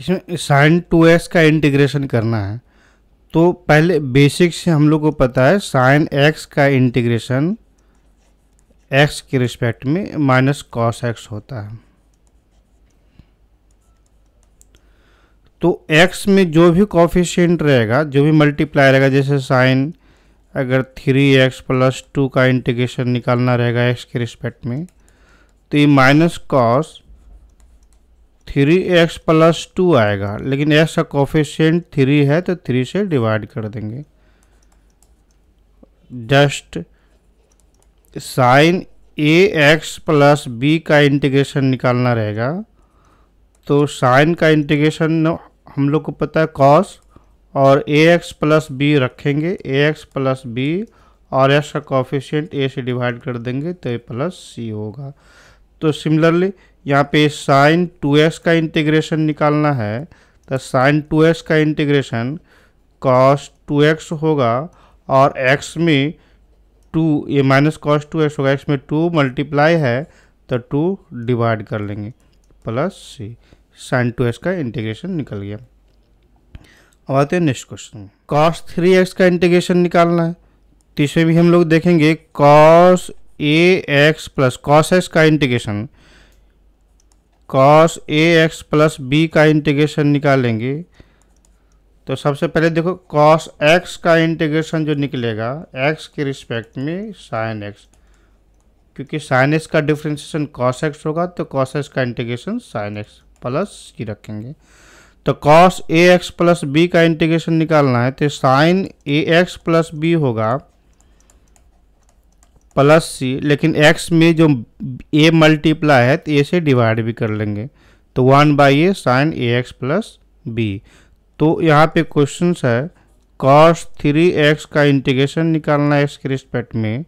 इसमें sine two x का integration करना है तो पहले बेसिक से हम लोग को पता है साइन एक्स का इंटीग्रेशन एक्स के रिस्पेक्ट में माइनस कॉस एक्स होता है तो एक्स में जो भी कॉफिशियंट रहेगा जो भी मल्टीप्लाई रहेगा जैसे साइन अगर थ्री एक्स प्लस टू का इंटीग्रेशन निकालना रहेगा एक्स के रिस्पेक्ट में तो ये minus cos three x plus two आएगा लेकिन एक्स का कॉफिशेंट थ्री है तो थ्री से डिवाइड कर देंगे just sine a x plus b का इंटीग्रेशन निकालना रहेगा तो साइन का इंटीग्रेशन हम लोग को पता है कॉस और ए एक्स प्लस बी रखेंगे ए एक्स प्लस बी और एक्स का कॉफिशेंट ए से डिवाइड कर देंगे तो ए प्लस सी होगा तो सिमिलरली यहाँ पे साइन टू एस का इंटीग्रेशन निकालना है तो साइन टू एस का इंटीग्रेशन कॉस टू एक्स होगा और एक्स में टू ये माइनस कॉस टू एक्स होगा एक्स में टू मल्टीप्लाई है तो टू डिवाइड कर लेंगे plus c sine two x का इंटीग्रेशन निकल गया अब आते हैं next question cos three x का इंटीग्रेशन निकालना है तो इसमें भी हम लोग देखेंगे cos a x plus cos x का integration cos a x plus b का इंटीग्रेशन निकालेंगे तो सबसे पहले देखो कॉस एक्स का इंटीग्रेशन जो निकलेगा एक्स के रिस्पेक्ट में साइन एक्स क्योंकि साइन एक्स का डिफ्रेंशिएशन कॉस एक्स होगा तो कॉस एक्स का इंटीग्रेशन साइन एक्स प्लस की रखेंगे तो cos a x plus b का इंटीग्रेशन निकालना है तो sine a x plus b होगा प्लस सी लेकिन एक्स में जो ए मल्टीप्लाई है तो ए से डिवाइड भी कर लेंगे तो one by a sine a x plus b तो यहाँ पे क्वेश्चन है कॉस थ्री एक्स का इंटीग्रेशन निकालना है एक्स के रिस्पेक्ट में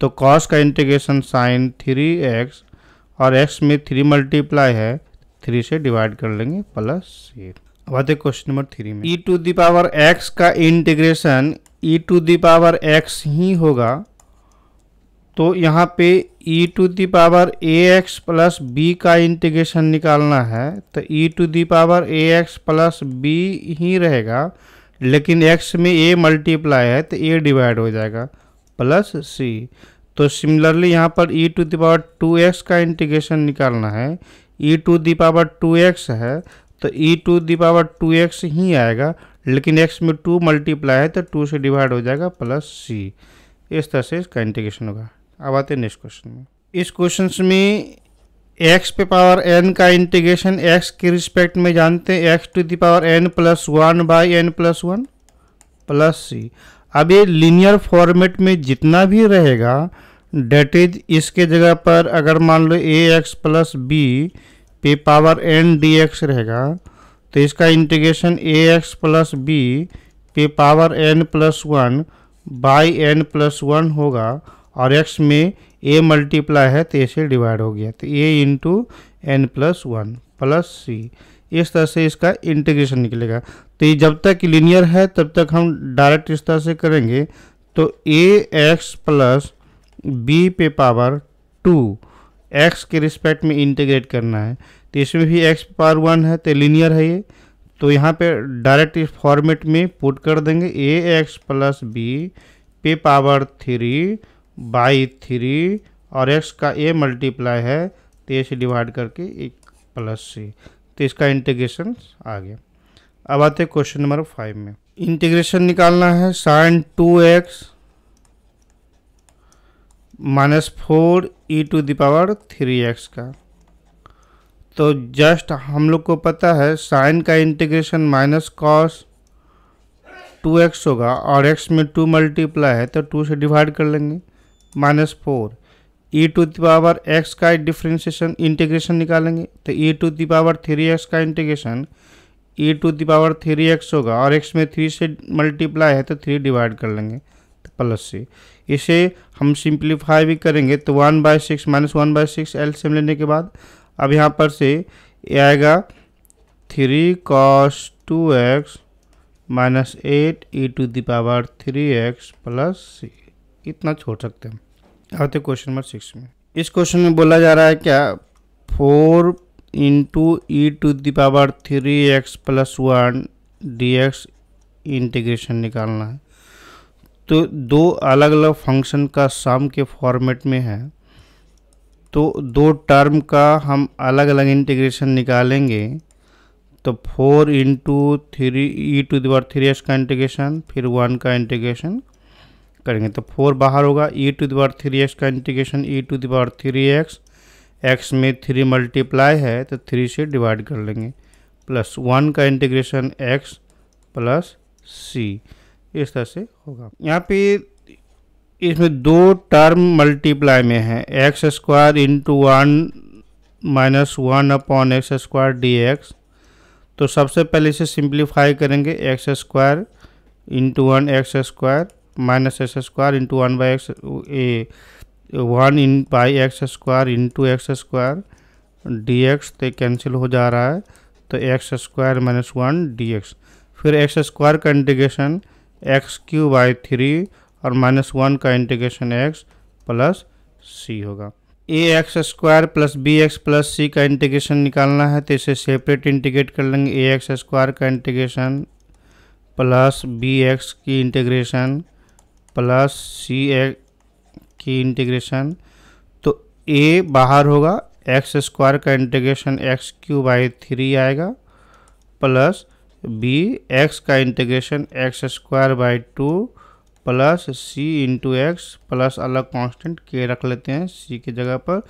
तो कॉस का इंटीग्रेशन साइन थ्री एक्स और एक्स में थ्री मल्टीप्लाई है थ्री से डिवाइड कर लेंगे प्लस सी अब आते क्वेश्चन नंबर थ्री में ई टू दावर एक्स का integration e to the power x ही होगा तो यहाँ पे e to the power a x plus b का इंटीग्रेशन निकालना है तो e to the power a x plus b ही रहेगा लेकिन x में a मल्टीप्लाई है तो a डिवाइड हो जाएगा प्लस c तो सिमिलरली यहाँ पर e to the power two x का इंटीग्रेशन निकालना है e to the power two x है तो e to the power two x ही आएगा लेकिन x में टू मल्टीप्लाई है तो टू से डिवाइड हो जाएगा प्लस c इस तरह से इसका इंटीग्रेशन होगा अब आते हैं नेक्स्ट क्वेश्चन में इस क्वेश्चन में एक्स पे पावर एन का इंटीग्रेशन एक्स के रिस्पेक्ट में जानते हैं x to the power n plus one by n plus one plus c अब ये लीनियर फॉर्मेट में जितना भी रहेगा डेट इज इसके जगह पर अगर मान लो ए एक्स प्लस बी पे पावर एन डी एक्स रहेगा तो इसका integration a x plus b पे power n plus one by n plus one होगा और एक्स में ए मल्टीप्लाई है तो ऐसे डिवाइड हो गया तो a into n plus one plus c इस तरह से इसका इंटीग्रेशन निकलेगा तो ये जब तक लीनियर है तब तक हम डायरेक्ट इस तरह से करेंगे तो ए एक्स प्लस बी पे पावर टू एक्स के रिस्पेक्ट में इंटीग्रेट करना है तो इसमें भी एक्स पावर वन है तो लीनियर है ये तो यहाँ पे डायरेक्ट इस फॉर्मेट में पुट कर देंगे ए एक्स प्लस बी पे पावर थ्री बाई थ्री और एक्स का ए मल्टीप्लाई है तो ए से डिवाइड करके एक प्लस सी तो इसका इंटीग्रेशन आ गया अब आते हैं क्वेश्चन नंबर फाइव में इंटीग्रेशन निकालना है sine two x minus four e to the power three x का तो जस्ट हम लोग को पता है साइन का integration minus cos two x होगा और एक्स में टू मल्टीप्लाई है तो टू से डिवाइड कर लेंगे minus four e to the power x का डिफ्रेंशिएशन इंटीग्रेशन निकालेंगे तो e to the power three x का integration e to the power three x होगा और एक्स में थ्री से मल्टीप्लाई है तो थ्री डिवाइड कर लेंगे तो प्लस सी इसे हम सिंप्लीफाई भी करेंगे तो one by six minus one by six L सेम लेने के बाद अब यहाँ पर से आएगा three cos two x minus eight e to the power three x plus c इतना छोड़ सकते हैं आते क्वेश्चन नंबर सिक्स में इस क्वेश्चन में बोला जा रहा है क्या four into e to the power three x plus one d x integration निकालना है तो दो अलग अलग फंक्शन का सम के फॉर्मेट में है तो दो टर्म का हम अलग अलग इंटीग्रेशन निकालेंगे तो four into three e to the power three x का इंटीग्रेशन फिर वन का इंटीग्रेशन करेंगे तो फोर बाहर होगा e to the power three x का integration e to the power three x x में थ्री मल्टीप्लाई है तो थ्री से डिवाइड कर लेंगे प्लस वन का इंटीग्रेशन एक्स प्लस सी इस तरह से होगा यहाँ पे इसमें दो टर्म मल्टीप्लाई में है x square into one minus one upon x square d x तो सबसे पहले इसे सिंप्लीफाई करेंगे x square into one x square minus x square into one by x a one in by x square into x square d x तो cancel हो जा रहा है तो x square minus one d x फिर x square का integration x cube by three और minus one का इंटीग्रेशन एक्स प्लस सी होगा a x square plus b x plus c का इंटीग्रेशन निकालना है तो इसे सेपरेट इंटीग्रेट कर लेंगे ए एक्स स्क्वायर का इंटीग्रेशन प्लस बी एक्स की इंटीग्रेशन प्लस सी ए की इंटीग्रेशन तो ए बाहर होगा एक्स स्क्वायर का integration x cube by three आएगा प्लस बी एक्स का integration x square by two plus c into x plus अलग कांस्टेंट के रख लेते हैं सी की जगह पर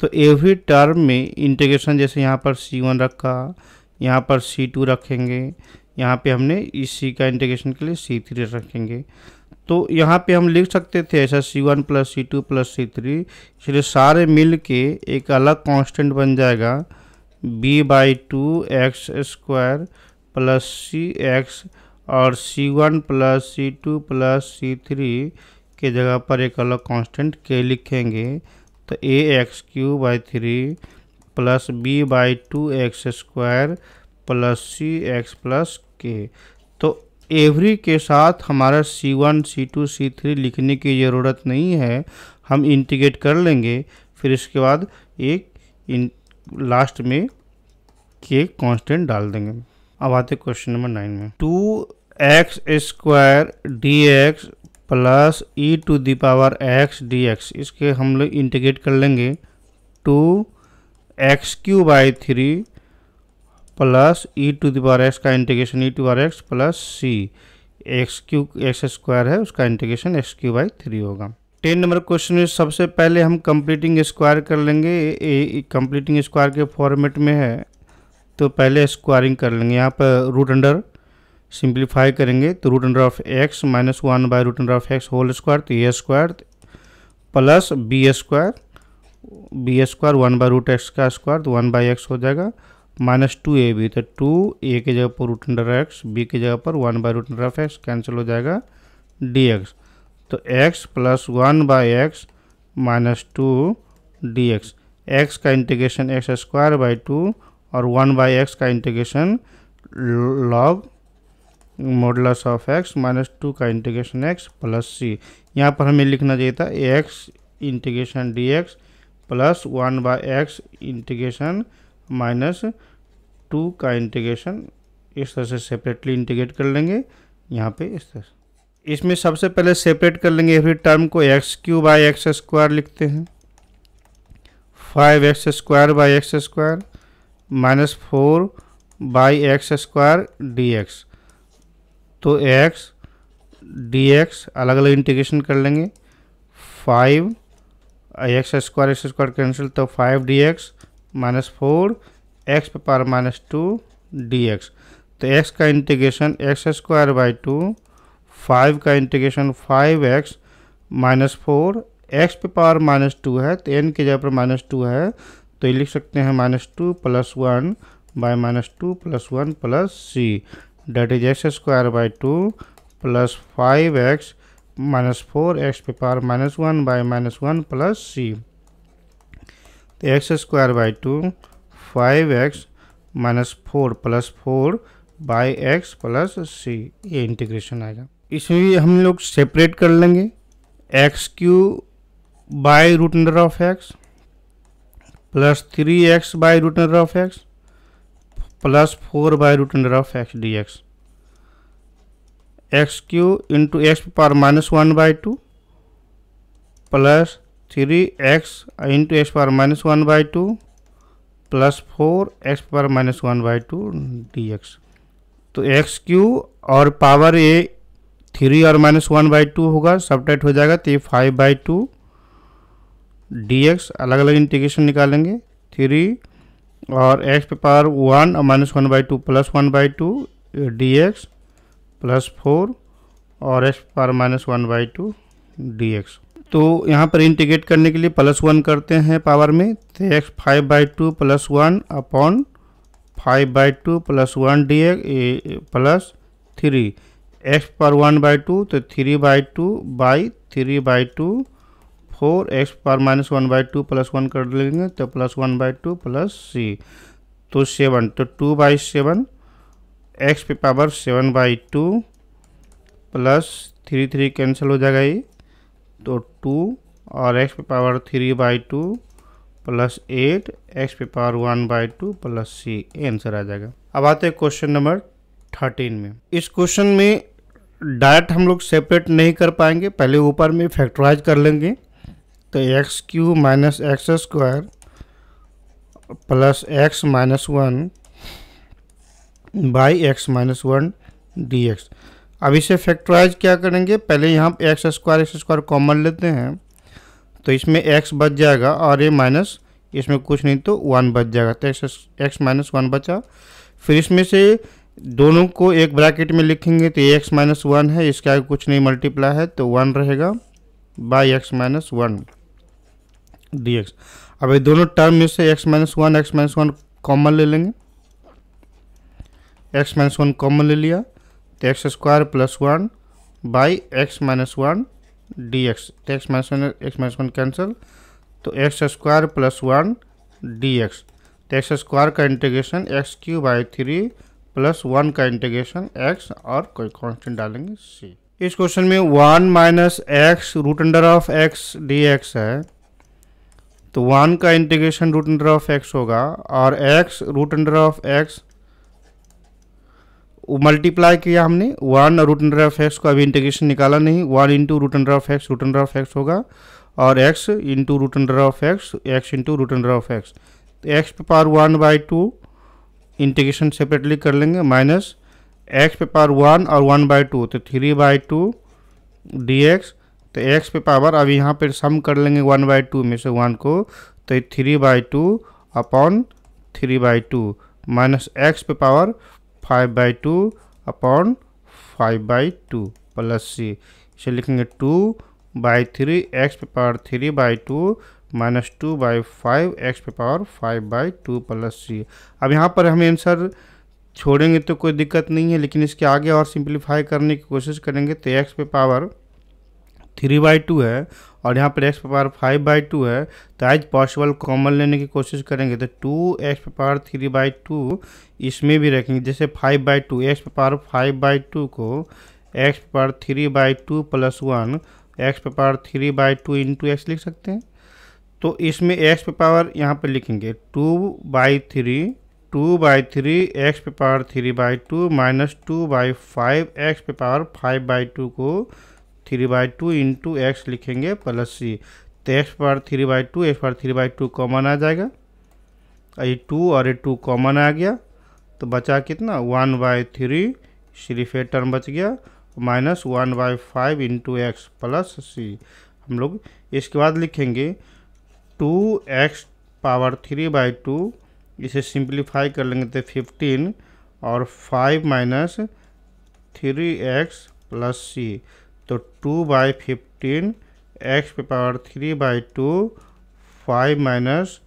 तो एवरी टर्म में इंटीग्रेशन जैसे यहाँ पर सी वन रखा यहाँ पर सी टू रखेंगे यहाँ पे हमने इस सी का इंटीग्रेशन के लिए सी थ्री रखेंगे तो यहाँ पे हम लिख सकते थे ऐसा c one plus c two plus c three इसलिए सारे मिल के एक अलग कांस्टेंट बन जाएगा b by two x square plus c x और c one plus c two plus c three के जगह पर एक अलग कांस्टेंट के लिखेंगे तो a x cube by three plus b by two x square plus c x plus k तो every k साथ हमारा c one c two c three लिखने की ज़रूरत नहीं है हम इंटीग्रेट कर लेंगे फिर इसके बाद एक इन लास्ट में के कांस्टेंट डाल देंगे अब आते क्वेश्चन नंबर नाइन में two x square d x plus e to the power x d x इसके हम लोग इंटीग्रेट कर लेंगे two x cube by three plus e to the power x का integration e to power x plus c x cube x square है उसका integration x cube by three होगा ten number question में सबसे पहले हम कंप्लीटिंग स्क्वायर कर लेंगे कंप्लीटिंग स्क्वायर के फॉर्मेट में है तो पहले स्क्वायरिंग कर लेंगे यहाँ पर रूट अंडर सिंप्लीफाई करेंगे तो root under of x minus one by root under of x whole square तो a square plus b square b square one by root x का स्क्वायर तो वन बाई एक्स हो जाएगा minus two a b तो two a के जगह पर root under x B के जगह पर one by root under of x cancel हो जाएगा डी एक्स तो x plus one by x minus two d x x का integration x square by two और वन बाई एक्स का integration log modulus of x minus two का integration x plus c यहाँ पर हमें लिखना चाहिए था x integration d x plus one by x integration minus two का इंटीग्रेशन इस तरह से सेपरेटली इंटीग्रेट कर लेंगे यहाँ पे इस तरह से इसमें सबसे पहले सेपरेट कर लेंगे एवरी टर्म को x cube by x square लिखते हैं five x square by x square minus four by x square d x तो एक्स डी एक्स अलग अलग इंटीग्रेशन कर लेंगे five x square x square cancel तो five d x minus four x पे power minus two d x तो x का integration x square by two five का integration five x minus four x पे power minus two है तो N के जगह पर माइनस टू है तो ये लिख सकते हैं minus two plus one by minus two plus one plus c that is x square by two plus five x minus four x पे power minus one by minus one plus c x square by two five x minus four plus four by x plus c ये integration आएगा इसमें भी हम लोग separate कर लेंगे x cube by root under of x plus three x by root under of x plus four by root under of x d x x cube into x power minus one by two plus three x into x power minus one by two plus four x power minus one by two d x तो x cube और power a three और minus one by two होगा tight हो जाएगा तो ये five by two d x अलग अलग इंटीग्रेशन निकालेंगे थ्री और एक्स पे पावर वन और minus one by two plus one by two d x plus four और x power minus one by two d x तो यहाँ पर इंटीग्रेट करने के लिए प्लस वन करते हैं पावर में तो x five by two plus one upon five by two plus one d plus three x पर वन बाई टू तो three by two by three by two four x पर minus one by two plus one कर लेंगे तो plus one by two plus c तो seven तो two by seven x पे power seven by two plus three three cancel हो जाएगा ये तो टू और एक्स पे power three by two plus eight x पे power one by two plus c ये आंसर आ जाएगा अब आते हैं क्वेश्चन नंबर थर्टीन में इस क्वेश्चन में डायरेक्ट हम लोग सेपरेट नहीं कर पाएंगे पहले ऊपर में फैक्टराइज कर लेंगे तो x cube minus x square plus x minus one by x minus one d x अब इसे फैक्ट्राइज क्या करेंगे पहले यहाँ x square x square common लेते हैं तो इसमें एक्स बच जाएगा और ए माइनस इसमें कुछ नहीं तो वन बच जाएगा तो एक्स एक्स माइनस वन बचा फिर इसमें से दोनों को एक ब्रैकेट में लिखेंगे तो एक्स माइनस वन है इसका कुछ नहीं मल्टीप्लाई है तो वन रहेगा by x minus one d x अब ये दोनों टर्म में से x minus one x minus one common ले लेंगे एक्स माइनस वन कॉमन ले लिया तो x square plus one by x minus one d x तो x minus one x minus one cancel तो x square plus one d x तो x square का integration x cube by three plus one का integration x और कोई constant डालेंगे c इस question में one minus x root under of x d x है तो वन का integration root under of x होगा और x root under of x multiply किया हमने one root under of x को अभी इंटीग्रेशन निकाला नहीं one into root under of x root under of x होगा और x into root under of x x into root under of x तो x पे power one by two integration separately कर लेंगे माइनस एक्स पे power one और one by two तो three by two d x तो x पे power अब यहाँ पर सम कर लेंगे वन बाई टू में से वन को तो three by two upon three by two minus x पे power five by two upon five by two plus c इसे लिखेंगे टू बाई थ्री एक्स पे power three by two minus two by five x पे power five by two plus c अब यहाँ पर हम answer छोड़ेंगे तो कोई दिक्कत नहीं है लेकिन इसके आगे और सिंप्लीफाई करने की कोशिश करेंगे तो एक्स पे पावर थ्री बाई टू है और यहाँ पर एक्स पे पावर फाइव बाई टू है तो एज पॉसिबल कॉमन लेने की कोशिश करेंगे तो टू एक्स पे पावर थ्री बाई टू इसमें भी रखेंगे जैसे फाइव बाई टू एक्स पे पावर फाइव बाई टू को एक्स पे power three by two plus one x पे power three by two into x लिख सकते हैं तो इसमें एक्स पे पावर यहाँ पर लिखेंगे two by three two by three x पे power three by two minus two by five x पे पावर फाइव बाई टू को three by two into x लिखेंगे प्लस सी तो एक्स पार थ्री बाई टू एक्स पार three by two common आ जाएगा ये टू और ये टू कॉमन आ गया तो बचा कितना वन बाई थ्री सिर्फ ये टर्म बच गया minus one by five into x plus c हम लोग इसके बाद लिखेंगे two x power three by two इसे सिंप्लीफाई कर लेंगे तो फिफ्टीन और five minus three x plus c तो टू बाई फिफ्टीन एक्स पे power three by two five minus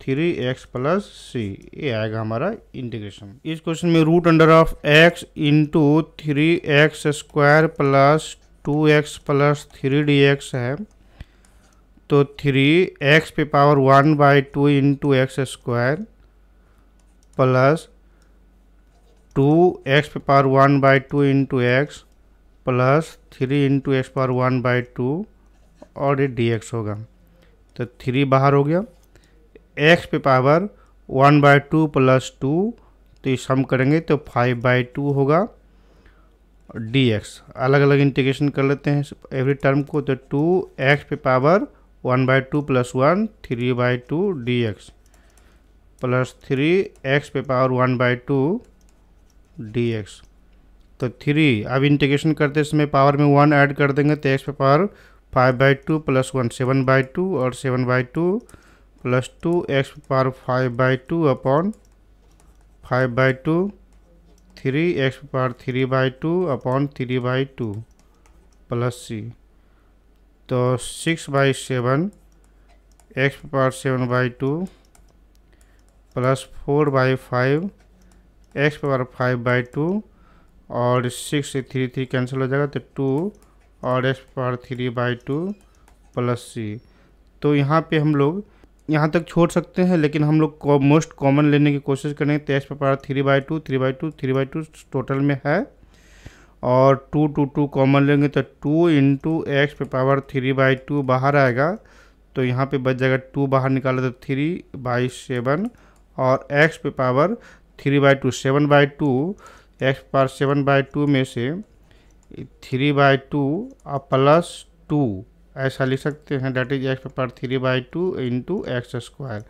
three x plus c ये आएगा हमारा इंटीग्रेशन इस क्वेश्चन में root under of x into three x square plus two x plus three d x है तो three x पे power one by two into x square plus two x पे power one by two into x plus three into x power one by two और ये D x होगा तो three बाहर हो गया एक्स पे power one by two plus two तो ये सम करेंगे तो फाइव बाई टू होगा डी एक्स अलग अलग इंटीग्रेशन कर लेते हैं एवरी टर्म को तो टू एक्स पे power one by two plus one three by two d x plus three x पे power one by two d x तो थ्री अब इंटीग्रेशन करते समय पावर में वन ऐड कर देंगे तो एक्स पे power five by two plus one seven by two और seven by two plus two x पे power five by two upon five by two three x पे power three by two upon three by two plus c तो six by seven x पे power seven by two plus four by five x power five by two और six three three cancel हो जाएगा तो to और x power three by two plus c तो यहाँ पे हम लोग यहाँ तक छोड़ सकते हैं लेकिन हम लोग मोस्ट कॉमन लेने की कोशिश करेंगे तो x power three by two three by two three by two total में है और टू टू टू कॉमन लेंगे तो टू इंटू एक्स पे पावर थ्री बाई टू बाहर आएगा तो यहाँ पे बच जाएगा टू बाहर निकाले तो थ्री बाई सेवन और एक्स पे power three by two seven by two x पार सेवन बाई टू में से थ्री बाई टू और प्लस टू ऐसा लिख सकते हैं डैट इज एक्स पार three by two into x square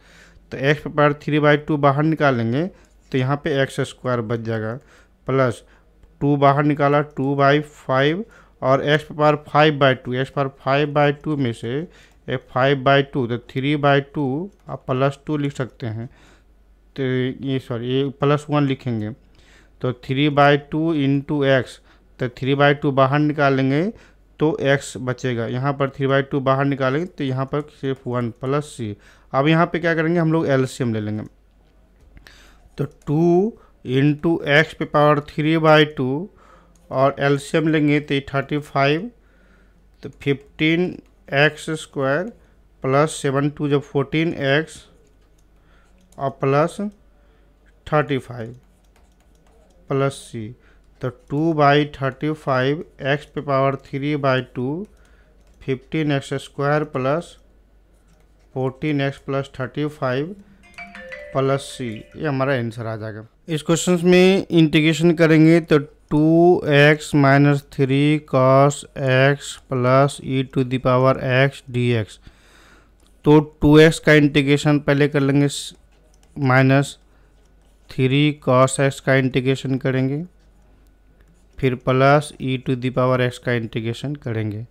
तो एक्स पार थ्री बाई टू बाहर निकालेंगे तो यहाँ पे एक्स स्क्वायर बच जाएगा प्लस टू बाहर निकाला टू बाई फाइव और एक्स पार फाइव बाई टू एक्स पार फाइव बाई टू में से एक फाइव बाई टू तो थ्री बाई टू और प्लस टू लिख सकते हैं तो ये सॉरी ये प्लस वन लिखेंगे तो three by two into x तो थ्री बाई टू बाहर निकालेंगे तो एक्स बचेगा यहाँ पर थ्री बाई टू बाहर निकालेंगे तो यहाँ पर सिर्फ वन प्लस सी अब यहाँ पे क्या करेंगे हम लोग एलसीएम ले लेंगे तो टू इंटू एक्स पे पावर थ्री बाई टू और एलसीएम लेंगे तो थर्टी फाइव तो fifteen x square plus seven two जब फोर्टीन एक्स और plus thirty five plus c तो two by thirty five x पे power three by two fifteen x square plus fourteen x plus thirty five plus c ये हमारा answer आ जाएगा इस question में integration करेंगे तो two x minus three cos x plus e to the power x d x तो two x का integration पहले कर लेंगे माइनस थ्री कॉस एक्स का इंटीग्रेशन करेंगे फिर plus e to the power x का इंटीग्रेशन करेंगे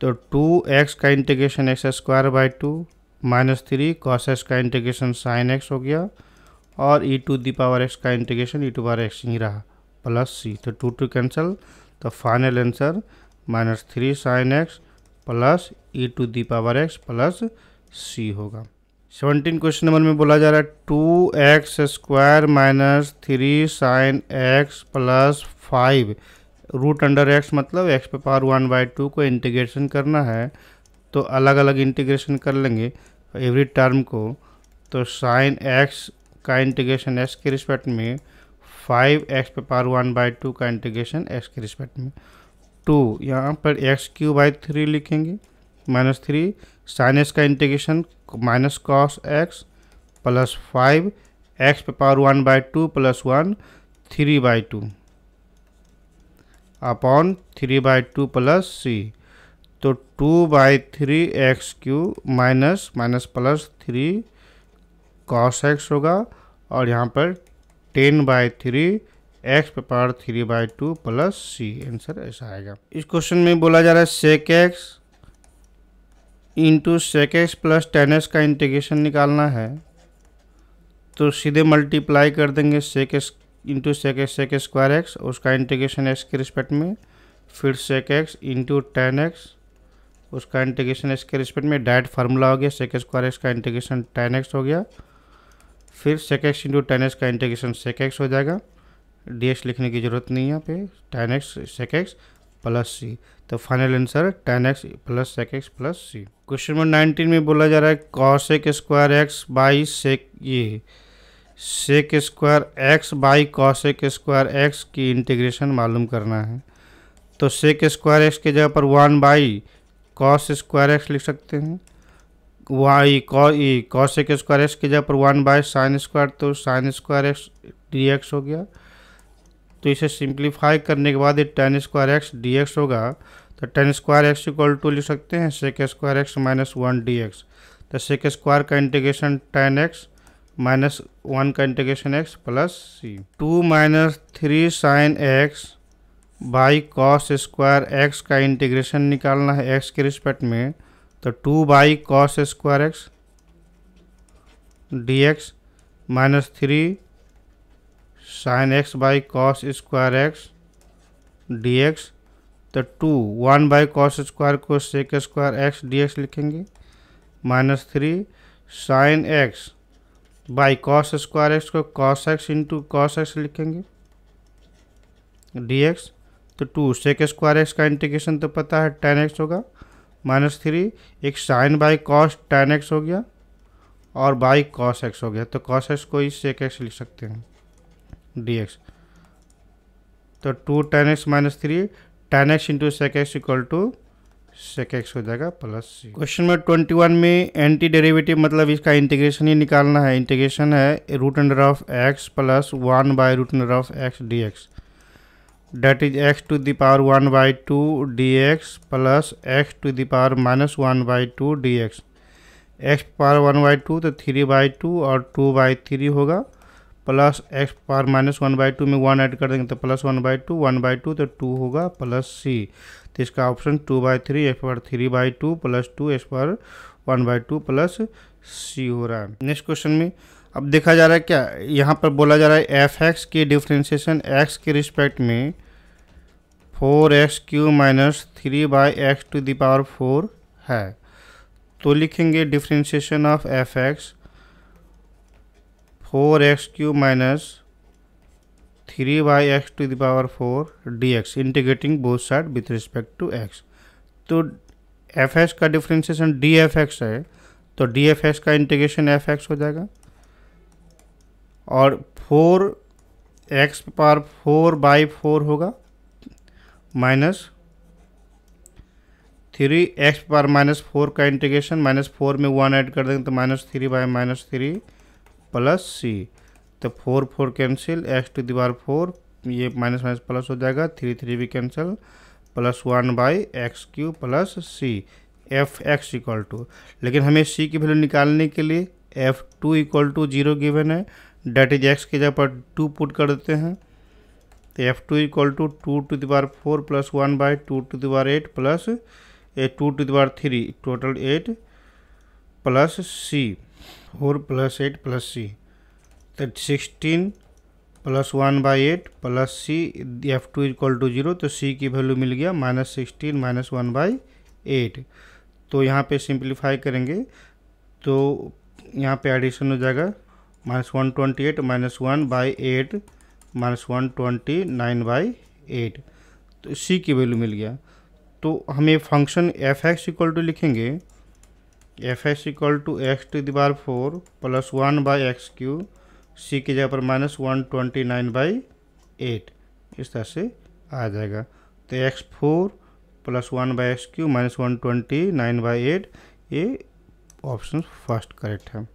तो टू एक्स का integration x square by two minus three cos x का इंटीग्रेशन साइन एक्स हो गया और e to the power x का integration e to power x ही रहा प्लस सी तो टू टू कैंसल तो final answer minus three sine x plus e to the power x plus c होगा seventeen question number में बोला जा रहा है two x square minus three sine x plus five root under x मतलब x पे power one by two को integration करना है तो अलग अलग इंटीग्रेशन कर लेंगे एवरी टर्म को तो साइन एक्स का इंटीग्रेशन एक्स के रिस्पेक्ट में फाइव एक्स पे पावर वन बाई टू का इंटीग्रेशन एक्स के रिस्पेक्ट में टू यहाँ पर एक्स क्यू बाई थ्री लिखेंगे माइनस थ्री साइन एक्स का integration minus cos x plus five x पे power one by two plus one three by two upon three by two plus c तो two by three x cube minus minus plus three cos x होगा और यहाँ पर ten by three x पे power three by two plus c answer ऐसा आएगा इस question में बोला जा रहा है sec x into sec x plus tan x का इंटीग्रेशन निकालना है तो सीधे मल्टीप्लाई कर देंगे sec x into sec x sec square x उसका इंटीग्रेशन एक्स के रिस्पेक्ट में फिर sec x into tan x उसका इंटीग्रेशन एक्स के रिस्पेक्ट में डायरेक्ट फार्मूला हो गया सेक स्क्वायर एक्स का इंटीग्रेशन टेन एक्स हो गया फिर sec x into tan x का इंटीग्रेशन सेक एक्स हो जाएगा डी एक्स लिखने की ज़रूरत नहीं है यहाँ पे tan x sec x plus c तो final answer tan x plus sec x plus c question number nineteen में बोला जा रहा है cos cosec square x by sec ये sec square x by cosec square x की integration मालूम करना है तो सेक स्क्वायर एक्स के जगह पर one by cos square x लिख सकते हैं वाई कॉस एक स्क्वायर एक्स के जगह पर वन बाई साइन स्क्वायर तो sine square x d x हो गया तो इसे सिंप्लीफाई करने के बाद ये tan square x d x होगा तो tan square x equal to लिख सकते हैं sec square x minus one d x तो सेक स्क्वायर का integration tan x minus one का integration x plus c two minus three sine x by cos square x का integration निकालना है x के रिस्पेक्ट में तो two by cos square x d x minus three sine x by cos square x d x तो two one by cos square को sec square x d x लिखेंगे minus three sine x by cos square x को cos x into cos x लिखेंगे d x तो two sec square x का integration तो पता है टेन एक्स होगा माइनस थ्री एक sine by cos tan x हो गया और बाई कॉस एक्स हो गया तो कॉस एक्स को ही सेक एक्स लिख सकते हैं डी एक्स तो two tan x minus three tan x into sec x equal to sec x हो जाएगा plus c question number twenty one में एंटी डेरिवेटिव मतलब इसका इंटीग्रेशन ही निकालना है इंटीग्रेशन है root under of x plus one by root under of x d x that is x to the power one by two d x plus x to the power minus one by two d x x power one by two तो three by two और two by three होगा plus x power minus one by two में one add कर देंगे तो plus one by two one by two तो two होगा plus c तो इसका option two by three x power three by two plus two x power one by two plus c हो रहा है नेक्स्ट क्वेश्चन में अब देखा जा रहा है क्या यहाँ पर बोला जा रहा है एफ एक्स के डिफ्रेंसिएशन एक्स के रिस्पेक्ट में four x cube minus three by x to the power four है तो लिखेंगे differentiation of f x four x cube minus three by x to the power four d x integrating both side with respect to x तो f x का differentiation d f x है तो d f x का integration f x हो जाएगा और four x power four by four होगा minus three x power minus four का इंटीग्रेशन माइनस फोर में वन ऐड कर देंगे तो minus three by minus three plus c तो four four cancel x to दीवार फोर ये माइनस माइनस प्लस हो जाएगा थ्री थ्री भी cancel plus one by x Q plus C F x equal to लेकिन हमें सी की वैल्यू निकालने के लिए F two equal to zero given है डेट इज एक्स के जगह पर टू पुट कर देते हैं तो F two equal to two to दीवार four plus one by to to दीवार eight plus A to to दीवार थ्री टोटल एट प्लस सी four plus eight plus c तो sixteen plus one by eight plus C F two equal to zero तो सी की value मिल गया minus sixteen minus one by eight तो यहाँ पे simplify करेंगे तो यहाँ पे एडिशन हो जाएगा minus one twenty eight minus one by eight minus one twenty nine by eight तो सी की वैल्यू मिल गया तो हम ये function F x equal to लिखेंगे F S equal to x to the power four plus one by x Q C की जगह पर minus one twenty nine by eight इस तरह से आ जाएगा तो x four plus one by x cube minus one twenty nine by eight ये option first correct है